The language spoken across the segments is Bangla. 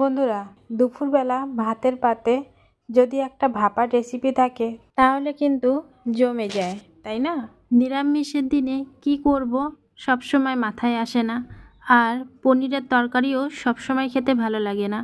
বন্ধুরা দুপুরবেলা ভাতের পাতে যদি একটা ভাপা রেসিপি থাকে তাহলে কিন্তু জমে যায় তাই না নিরামিষের দিনে কি করব সবসময় মাথায় আসে না আর পনিরের তরকারিও সবসময় খেতে ভালো লাগে না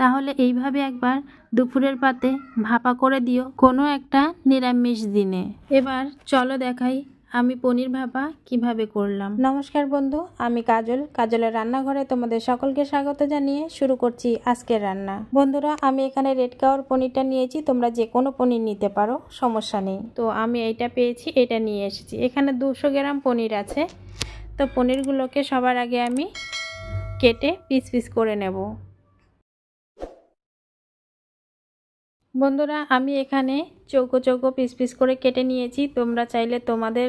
তাহলে এইভাবে একবার দুপুরের পাতে ভাপা করে দিও কোনো একটা নিরামিষ দিনে এবার চলো দেখাই আমি পনির ভাপা কিভাবে করলাম নমস্কার বন্ধু আমি কাজল কাজলের রান্নাঘরে তোমাদের সকলকে স্বাগত জানিয়ে শুরু করছি আজকের রান্না বন্ধুরা আমি এখানে রেড কাওয়ার পনিরটা নিয়েছি তোমরা যে কোনো পনির নিতে পারো সমস্যা নেই তো আমি এটা পেয়েছি এটা নিয়ে এসেছি এখানে দুশো গ্রাম পনির আছে তো পনিরগুলোকে সবার আগে আমি কেটে পিস পিস করে নেব বন্ধুরা আমি এখানে চৌকো চৌকো পিস পিস করে কেটে নিয়েছি তোমরা চাইলে তোমাদের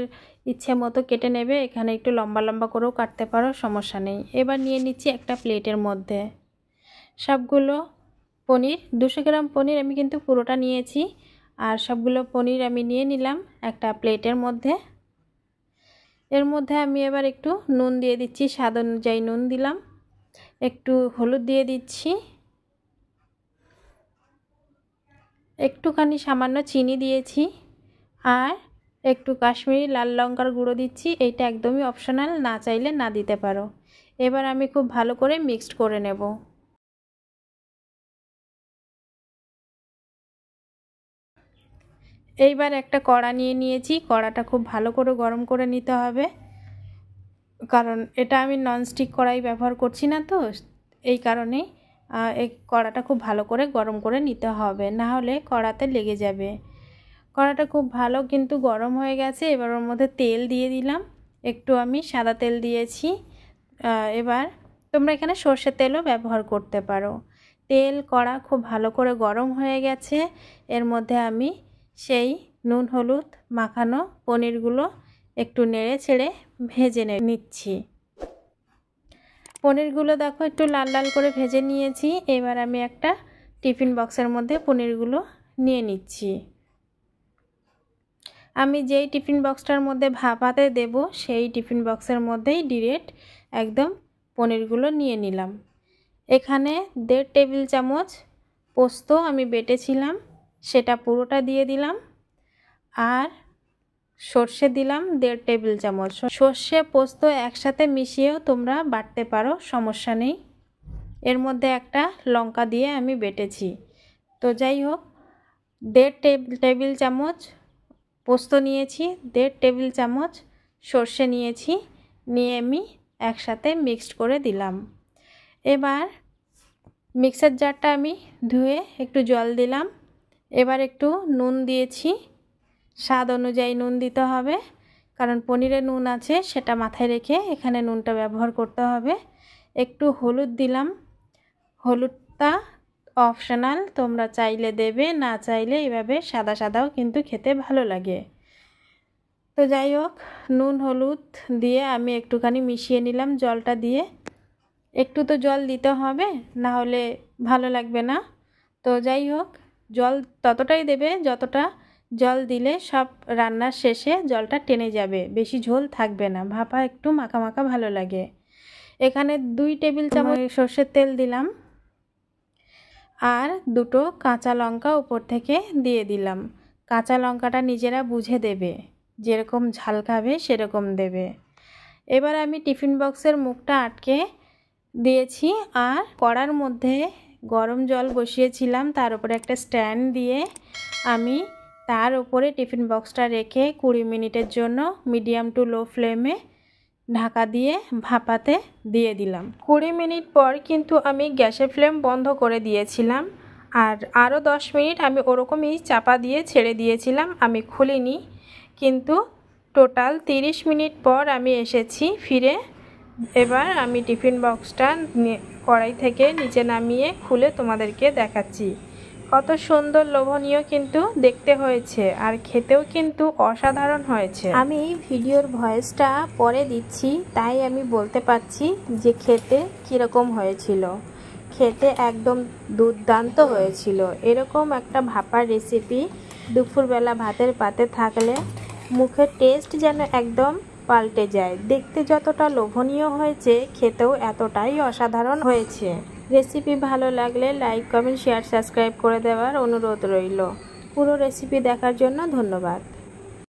ইচ্ছে মতো কেটে নেবে এখানে একটু লম্বা লম্বা করেও কাটতে পারো সমস্যা নেই এবার নিয়ে নিচ্ছি একটা প্লেটের মধ্যে সবগুলো পনির দুশো গ্রাম পনির আমি কিন্তু পুরোটা নিয়েছি আর সবগুলো পনির আমি নিয়ে নিলাম একটা প্লেটের মধ্যে এর মধ্যে আমি এবার একটু নুন দিয়ে দিচ্ছি স্বাদ অনুযায়ী নুন দিলাম একটু হলুদ দিয়ে দিচ্ছি একটুখানি সামান্য চিনি দিয়েছি আর একটু কাশ্মীরি লাল লঙ্কার গুঁড়ো দিচ্ছি এইটা একদমই অপশনাল না চাইলে না দিতে পারো এবার আমি খুব ভালো করে মিক্সড করে নেব এইবার একটা কড়া নিয়ে নিয়েছি কড়াটা খুব ভালো করে গরম করে নিতে হবে কারণ এটা আমি ননস্টিক কড়াই ব্যবহার করছি না তো এই কারণেই এই কড়াটা খুব ভালো করে গরম করে নিতে হবে না হলে কড়াতে লেগে যাবে কড়াটা খুব ভালো কিন্তু গরম হয়ে গেছে এবার ওর মধ্যে তেল দিয়ে দিলাম একটু আমি সাদা তেল দিয়েছি এবার তোমরা এখানে সর্ষের তেলও ব্যবহার করতে পারো তেল কড়া খুব ভালো করে গরম হয়ে গেছে এর মধ্যে আমি সেই নুন হলুদ মাখানো পনিরগুলো একটু নেড়ে ছেড়ে ভেজে নিচ্ছি পনিরগুলো দেখো একটু লাল লাল করে ভেজে নিয়েছি এবার আমি একটা টিফিন বক্সের মধ্যে পনিরগুলো নিয়ে নিচ্ছি আমি যেই টিফিন বক্সটার মধ্যে ভাপাতে দেব সেই টিফিন বক্সের মধ্যেই ডিরেক্ট একদম পনিরগুলো নিয়ে নিলাম এখানে দেড় টেবিল চামচ পোস্ত আমি বেটেছিলাম সেটা পুরোটা দিয়ে দিলাম আর সর্ষে দিলাম দেড় টেবিল চামচ সর্ষে পোস্ত একসাথে মিশিয়েও তোমরা বাটতে পারো সমস্যা নেই এর মধ্যে একটা লঙ্কা দিয়ে আমি বেটেছি তো যাই হোক দেড় টেবিল চামচ পোস্ত নিয়েছি দেড় টেবিল চামচ সর্ষে নিয়েছি নিয়ে আমি একসাথে মিক্সড করে দিলাম এবার মিক্সার জারটা আমি ধুয়ে একটু জল দিলাম এবার একটু নুন দিয়েছি স্বাদ অনুযায়ী নুন দিতে হবে কারণ পনিরে নুন আছে সেটা মাথায় রেখে এখানে নুনটা ব্যবহার করতে হবে একটু হলুদ দিলাম হলুদটা অপশনাল তোমরা চাইলে দেবে না চাইলে এভাবে সাদা সাদাও কিন্তু খেতে ভালো লাগে তো যাই হোক নুন হলুদ দিয়ে আমি একটুখানি মিশিয়ে নিলাম জলটা দিয়ে একটু তো জল দিতে হবে না হলে ভালো লাগবে না তো যাই হোক জল ততটাই দেবে যতটা জল দিলে সব রান্নার শেষে জলটা টেনে যাবে বেশি ঝোল থাকবে না ভাপা একটু মাখা মাখা ভালো লাগে এখানে দুই টেবিল চামচ সর্ষের তেল দিলাম আর দুটো কাঁচা লঙ্কা উপর থেকে দিয়ে দিলাম কাঁচা লঙ্কাটা নিজেরা বুঝে দেবে যেরকম ঝাল খাবে সেরকম দেবে এবার আমি টিফিন বক্সের মুখটা আটকে দিয়েছি আর কড়ার মধ্যে গরম জল বসিয়েছিলাম তার উপরে একটা স্ট্যান্ড দিয়ে আমি তার উপরে টিফিন বক্সটা রেখে কুড়ি মিনিটের জন্য মিডিয়াম টু লো ফ্লেমে ঢাকা দিয়ে ভাপাতে দিয়ে দিলাম কুড়ি মিনিট পর কিন্তু আমি গ্যাসের ফ্লেম বন্ধ করে দিয়েছিলাম আর আরও দশ মিনিট আমি ওরকমই চাপা দিয়ে ছেড়ে দিয়েছিলাম আমি খুলিনি কিন্তু টোটাল তিরিশ মিনিট পর আমি এসেছি ফিরে এবার আমি টিফিন বক্সটা কড়াই থেকে নিচে নামিয়ে খুলে তোমাদেরকে দেখাচ্ছি কত সুন্দর লোভনীয় কিন্তু দেখতে হয়েছে আর খেতেও কিন্তু অসাধারণ হয়েছে আমি ভিডিওর ভয়েসটা পরে দিচ্ছি তাই আমি বলতে পারছি যে খেতে কীরকম হয়েছিল খেতে একদম দুর্দান্ত হয়েছিল এরকম একটা ভাপার রেসিপি দুপুরবেলা ভাতের পাতে থাকলে মুখের টেস্ট যেন একদম পাল্টে যায় দেখতে যতটা লোভনীয় হয়েছে খেতেও এতটাই অসাধারণ হয়েছে রেসিপি ভালো লাগলে লাইক কমেন্ট শেয়ার সাবস্ক্রাইব করে দেওয়ার অনুরোধ রইল পুরো রেসিপি দেখার জন্য ধন্যবাদ